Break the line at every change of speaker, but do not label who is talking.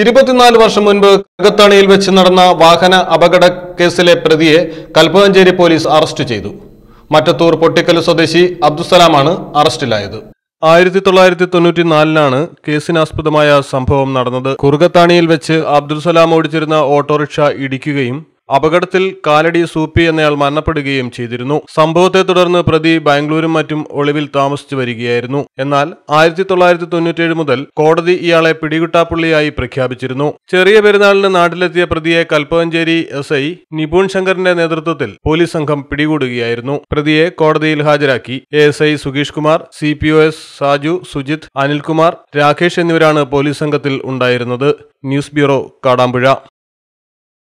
ഇരുപത്തിനാല് വർഷം മുൻപ് കകത്താണിയിൽ വെച്ച് നടന്ന വാഹന അപകട കേസിലെ പ്രതിയെ കൽപ്പകഞ്ചേരി പോലീസ് അറസ്റ്റ് ചെയ്തു മറ്റത്തൂർ പൊട്ടിക്കല് സ്വദേശി അബ്ദുസലാമാണ് അറസ്റ്റിലായത് ആയിരത്തി തൊള്ളായിരത്തി തൊണ്ണൂറ്റി നാലിലാണ് കേസിനാസ്പദമായ സംഭവം നടന്നത് കുറുകത്താണിയിൽ വെച്ച് അബ്ദുൽസലാം ഓടിച്ചിരുന്ന ഓട്ടോറിക്ഷ ഇടിക്കുകയും അപകടത്തിൽ കാലടി സൂപ്പി എന്നയാൾ മരണപ്പെടുകയും ചെയ്തിരുന്നു സംഭവത്തെ തുടർന്ന് പ്രതി ബാംഗ്ലൂരും മറ്റും ഒളിവിൽ താമസിച്ചു വരികയായിരുന്നു എന്നാൽ ആയിരത്തി തൊള്ളായിരത്തി തൊണ്ണൂറ്റേഴ് മുതൽ കോടതി ഇയാളെ പിടികിട്ടാപ്പുള്ളിയായി പ്രഖ്യാപിച്ചിരുന്നു ചെറിയ പെരുന്നാളിന് നാട്ടിലെത്തിയ പ്രതിയെ കൽപ്പവഞ്ചേരി എസ് ഐ നിപുൺ ശങ്കറിന്റെ നേതൃത്വത്തിൽ പോലീസ് സംഘം പിടികൂടുകയായിരുന്നു പ്രതിയെ കോടതിയിൽ ഹാജരാക്കി എസ് ഐ സുഗീഷ് Kumar C P O S Saju Sujith Anilkumar Rakesh എന്നിവരാണ് പോലീസ് സംഘത്തിൽ ഉണ്ടായിരുന്നത് ന്യൂസ് ബ്യൂറോ കാടാമ്പുഴ